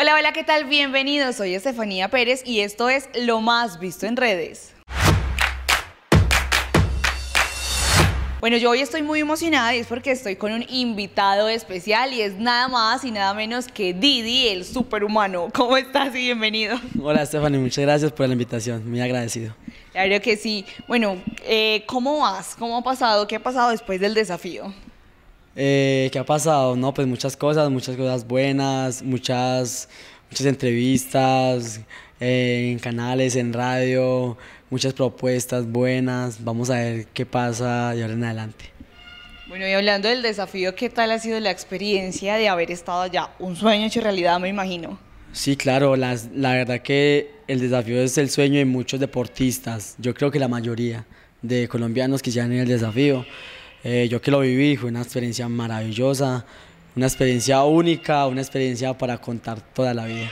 Hola, hola, ¿qué tal? Bienvenidos. Soy Estefanía Pérez y esto es Lo más visto en redes. Bueno, yo hoy estoy muy emocionada y es porque estoy con un invitado especial y es nada más y nada menos que Didi, el superhumano. ¿Cómo estás y bienvenido? Hola, Estefanía muchas gracias por la invitación, muy agradecido. Claro que sí. Bueno, eh, ¿cómo vas? ¿Cómo ha pasado? ¿Qué ha pasado después del desafío? Eh, ¿Qué ha pasado? No, pues muchas cosas, muchas cosas buenas, muchas, muchas entrevistas eh, en canales, en radio, muchas propuestas buenas. Vamos a ver qué pasa de ahora en adelante. Bueno, y hablando del desafío, ¿qué tal ha sido la experiencia de haber estado allá? Un sueño hecho realidad, me imagino. Sí, claro, la, verdad que el desafío es el sueño de muchos deportistas. Yo creo que la mayoría de colombianos quisieran ir al desafío. Eh, yo que lo viví fue una experiencia maravillosa, una experiencia única, una experiencia para contar toda la vida.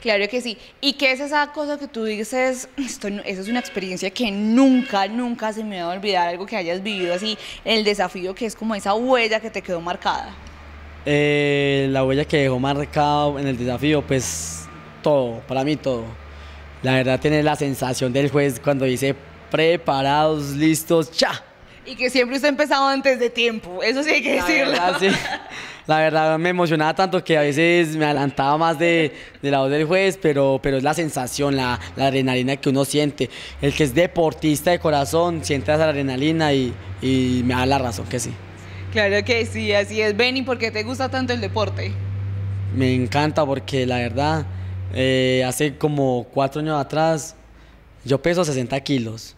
Claro que sí. ¿Y qué es esa cosa que tú dices? Esto, esa es una experiencia que nunca, nunca se me va a olvidar, algo que hayas vivido así, el desafío que es como esa huella que te quedó marcada. Eh, la huella que dejó marcada en el desafío, pues todo, para mí todo. La verdad, tener la sensación del juez cuando dice preparados, listos, ¡cha!, y que siempre usted ha empezado antes de tiempo, eso sí hay que decirlo. Verdad, La verdad me emocionaba tanto que a veces me adelantaba más de, la voz del juez, pero, pero es la sensación, la, adrenalina que uno siente. El que es deportista de corazón siente esa adrenalina y, me da la razón que sí. Claro que sí, así es. Benny, ¿por qué te gusta tanto el deporte? Me encanta porque la verdad, eh, hace como cuatro años atrás yo peso 60 kilos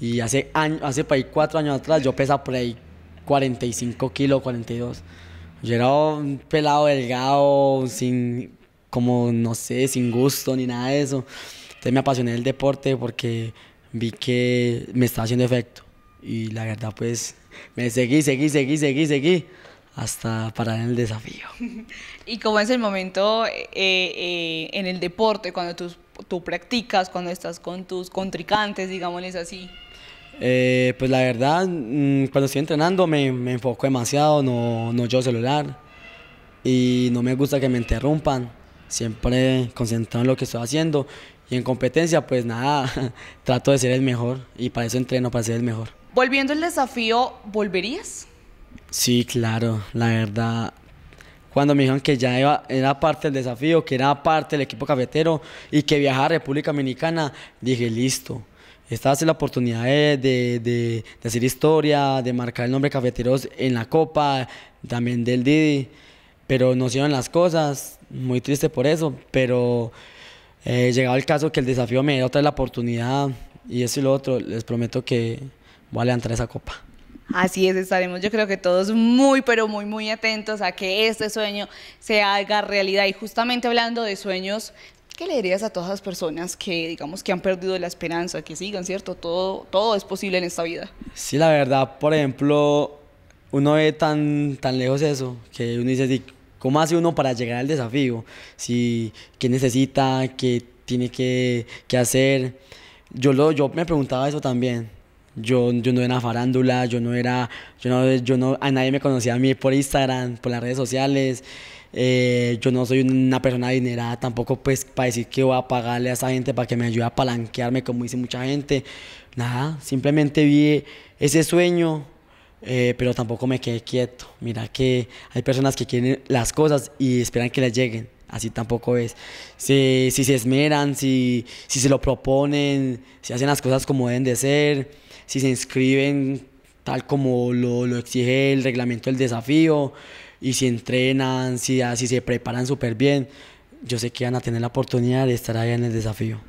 y hace, año, hace ahí cuatro años atrás yo pesaba por ahí 45 kilos, 42. Yo era un pelado delgado, sin, como, no sé, sin gusto ni nada de eso. Entonces me apasioné el deporte porque vi que me estaba haciendo efecto. Y la verdad, pues, me seguí, seguí, seguí, seguí, seguí hasta parar en el desafío. ¿Y cómo es el momento eh, eh, en el deporte, cuando tú, tú practicas, cuando estás con tus contrincantes, digámosles así? Eh, pues la verdad, mm, cuando estoy entrenando me, me enfoco demasiado, no, no llevo celular y no me gusta que me interrumpan. Siempre concentrado en lo que estoy haciendo y en competencia, pues nada, trato de ser el mejor y para eso entreno, para ser el mejor. Volviendo al desafío, ¿volverías? Sí, claro, la verdad. Cuando me dijeron que ya era parte del desafío, que era parte del equipo cafetero y que viajaba a República Dominicana, dije, listo, esta es la oportunidad de, de, de, historia, de marcar el nombre Cafeteros en la Copa, también del Didi, pero no se las cosas, muy triste por eso, pero eh, llegaba el caso que el desafío me dio otra la oportunidad y eso y lo otro, les prometo que voy a levantar esa copa. Así es, estaremos yo creo que todos muy, pero muy, muy atentos a que este sueño se haga realidad. Y justamente hablando de sueños ¿qué le dirías a todas las personas que, digamos, que han perdido la esperanza, que sigan, ¿cierto? Todo, todo es posible en esta vida. Sí, la verdad, por ejemplo, uno ve tan, tan lejos eso, que uno dice, ¿cómo hace uno para llegar al desafío? Si, ¿Qué necesita? ¿Qué tiene que, que hacer? Yo, lo, yo me preguntaba eso también. Yo, yo, no era farándula, yo no era, yo no, yo no, a nadie me conocía a mí por Instagram, por las redes sociales. Eh, yo no soy una persona adinerada tampoco pues para decir que voy a pagarle a esa gente para que me ayude a palanquearme como dice mucha gente. Nada, simplemente vi ese sueño, eh, pero tampoco me quedé quieto. Mira que hay personas que quieren las cosas y esperan que les lleguen. Así tampoco es. Si, si se esmeran, si, si se lo proponen, si hacen las cosas como deben de ser, si se inscriben tal como lo, lo exige el reglamento del desafío, y si entrenan, si, ah, si se preparan súper bien, yo sé que van a tener la oportunidad de estar ahí en el desafío.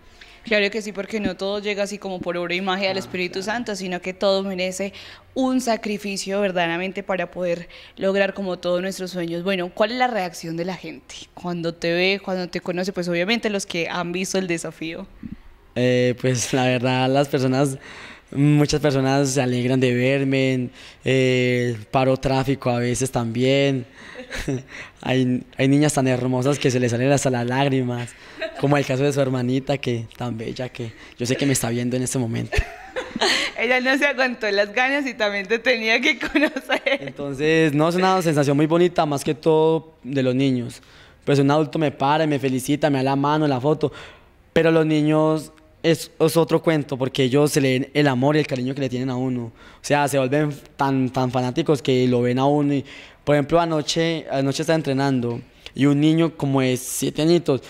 Claro que sí, porque no todo llega así como por obra y magia del ah, Espíritu Santo, sino que todo merece un sacrificio verdaderamente para poder lograr como todos nuestros sueños. Bueno, ¿cuál es la reacción de la gente cuando te ve, cuando te conoce? Pues obviamente los que han visto el desafío. Eh, pues la verdad, las personas Muchas personas se alegran de verme, eh, paro tráfico a veces también. hay, hay niñas tan hermosas que se les salen hasta las lágrimas, como el caso de su hermanita, que tan bella, que yo sé que me está viendo en este momento. Ella no se aguantó las ganas y también te tenía que conocer. Entonces, no, es una sensación muy bonita, más que todo de los niños. Pues un adulto me para y me felicita, me da la mano, la foto, pero los niños es, otro cuento porque ellos se leen el amor y el cariño que le tienen a uno. O sea, se vuelven tan, tan fanáticos que lo ven a uno. por ejemplo, anoche, anoche estaba entrenando y un niño como de siete añitos,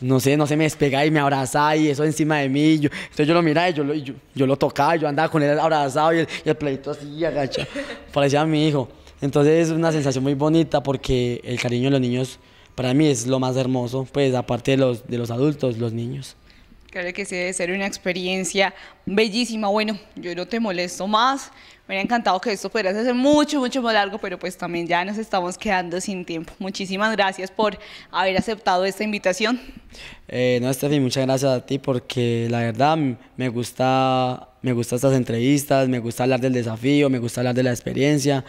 no sé, no se me despegaba y me abrazaba y eso encima de mí. Yo, entonces yo lo miraba y yo lo, yo, lo tocaba, yo andaba con él abrazado y el, pleito así agacha Parecía a mi hijo. Entonces es una sensación muy bonita porque el cariño de los niños para mí es lo más hermoso, pues aparte los, de los adultos, los niños. Claro que sí, debe ser una experiencia bellísima. Bueno, yo no te molesto más. Me hubiera encantado que esto pudiera hacer mucho, mucho más largo, pero pues también ya nos estamos quedando sin tiempo. Muchísimas gracias por haber aceptado esta invitación. Eh, no, Stephanie, muchas gracias a ti porque la verdad me gusta, me gusta estas entrevistas, me gusta hablar del desafío, me gusta hablar de la experiencia.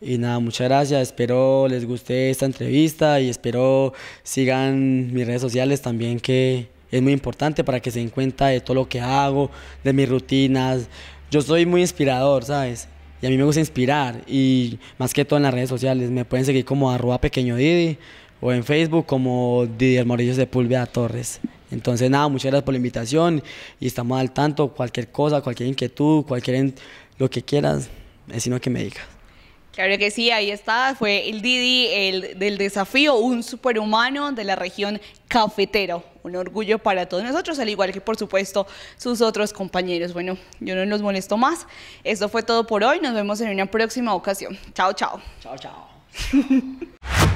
Y nada, muchas gracias. Espero les guste esta entrevista y espero sigan mis redes sociales también que es muy importante para que se den cuenta de todo lo que hago, de mis rutinas. Yo soy muy inspirador, ¿sabes? Y a mí me gusta inspirar y más que todo en las redes sociales. Me pueden seguir como arroba pequeño Didi o en Facebook como Didier Morillo Sepúlveda Torres. Entonces nada, muchas gracias por la invitación y estamos al tanto. Cualquier cosa, cualquier inquietud, cualquier lo que quieras, es sino que me digas. Claro que sí, ahí está, fue el Didi el, del desafío, un superhumano de la región cafetero un orgullo para todos nosotros, al igual que por supuesto sus otros compañeros. Bueno, yo no los molesto más. Esto fue todo por hoy. Nos vemos en una próxima ocasión. Chao, chao. Chao, chao.